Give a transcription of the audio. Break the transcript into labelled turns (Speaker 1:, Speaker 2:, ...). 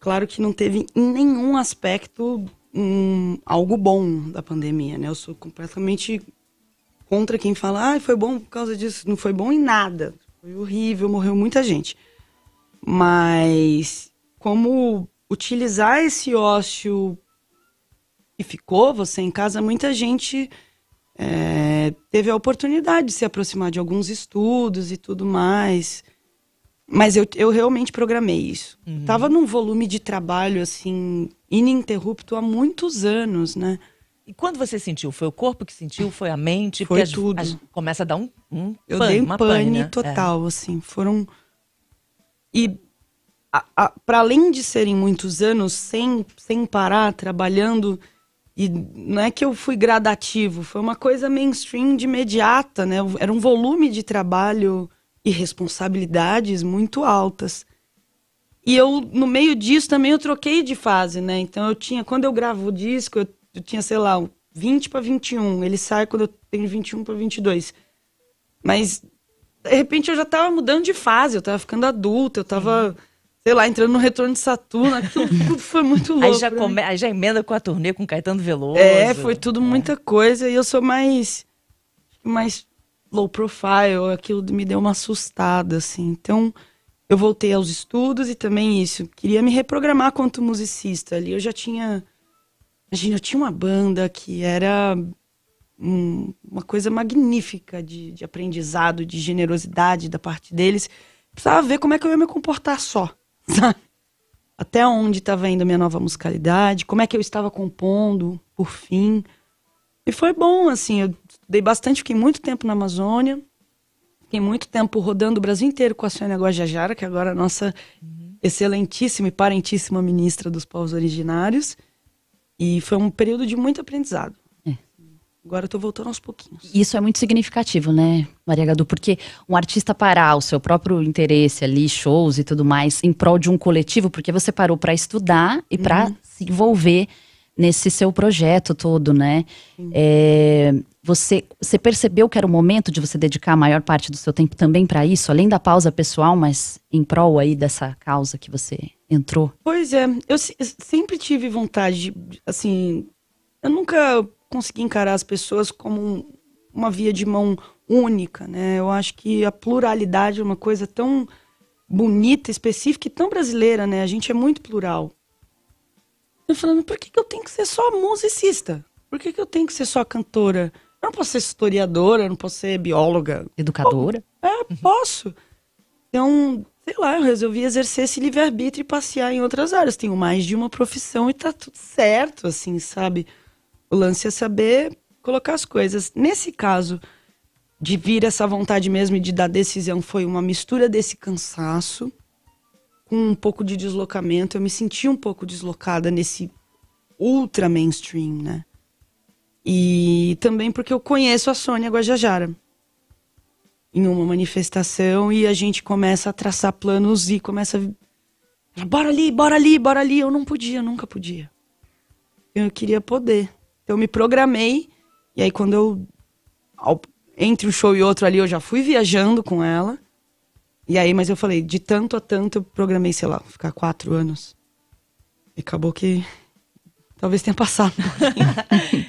Speaker 1: Claro que não teve em nenhum aspecto um, algo bom da pandemia, né? Eu sou completamente contra quem fala, ah, foi bom por causa disso. Não foi bom em nada. Foi horrível, morreu muita gente. Mas como utilizar esse ócio que ficou você em casa, muita gente é, teve a oportunidade de se aproximar de alguns estudos e tudo mais. Mas eu, eu realmente programei isso. Uhum. Tava num volume de trabalho, assim, ininterrupto há muitos anos, né? E quando você sentiu? Foi o corpo que sentiu? Foi a mente? Foi Porque tudo. começa a dar um, um Eu pane, dei um pane, pane né? total, é. assim. Foram... E para além de serem muitos anos sem, sem parar, trabalhando... E não é que eu fui gradativo, foi uma coisa mainstream de imediata, né? Era um volume de trabalho e responsabilidades muito altas. E eu, no meio disso, também eu troquei de fase, né? Então eu tinha, quando eu gravo o disco, eu, eu tinha, sei lá, 20 para 21. Ele sai quando eu tenho 21 para 22. Mas, de repente, eu já tava mudando de fase, eu tava ficando adulta, eu tava. Uhum. sei lá, entrando no retorno de Saturno, aquilo tudo foi muito louco. Aí já, come... Aí já emenda com a turnê com Caetano é, Veloso. É, foi tudo é. muita coisa e eu sou mais mais low profile, aquilo me deu uma assustada, assim. Então, eu voltei aos estudos e também isso. Queria me reprogramar quanto musicista ali. Eu já tinha. Imagina, eu tinha uma banda que era um, uma coisa magnífica de, de aprendizado, de generosidade da parte deles. Precisava ver como é que eu ia me comportar só, sabe? Até onde estava indo minha nova musicalidade, como é que eu estava compondo, por fim. E foi bom, assim, eu dei bastante, fiquei muito tempo na Amazônia, fiquei muito tempo rodando o Brasil inteiro com a Sônia Guajajara, que é agora é a nossa uhum. excelentíssima e parentíssima ministra dos povos originários. E foi um período de muito aprendizado. É. Agora eu tô voltando aos pouquinhos.
Speaker 2: Isso é muito significativo, né, Maria Gadu? Porque um artista parar o seu próprio interesse ali, shows e tudo mais, em prol de um coletivo, porque você parou para estudar e uhum. para se envolver nesse seu projeto todo, né? É, você, você percebeu que era o momento de você dedicar a maior parte do seu tempo também para isso, além da pausa pessoal, mas em prol aí dessa causa que você entrou?
Speaker 1: Pois é, eu, sempre tive vontade de, assim, eu nunca consegui encarar as pessoas como uma via de mão única, né? Eu acho que a pluralidade é uma coisa tão bonita, específica e tão brasileira, né? A gente é muito plural. Eu falando, por que, que eu tenho que ser só musicista? Por que, que eu tenho que ser só cantora? Eu não posso ser historiadora, eu não posso ser bióloga. Educadora? Oh, é, uhum. posso. Então, sei lá, eu resolvi exercer esse livre-arbítrio e passear em outras áreas. Tenho mais de uma profissão e tá tudo certo, assim, sabe? O lance é saber colocar as coisas. Nesse caso, de vir essa vontade mesmo de dar decisão, foi uma mistura desse cansaço com um pouco de deslocamento. Eu me senti um pouco deslocada nesse ultra mainstream, né? E também porque eu conheço a Sônia Guajajara em uma manifestação e a gente começa a traçar planos e começa a. Bora ali, bora ali, bora ali. Eu não podia, nunca podia. Eu queria poder. Então, eu me programei e aí quando eu. Entre um show e outro ali, eu já fui viajando com ela. E aí, mas eu falei, de tanto a tanto eu programei, sei lá, ficar quatro anos. E acabou que talvez tenha passado.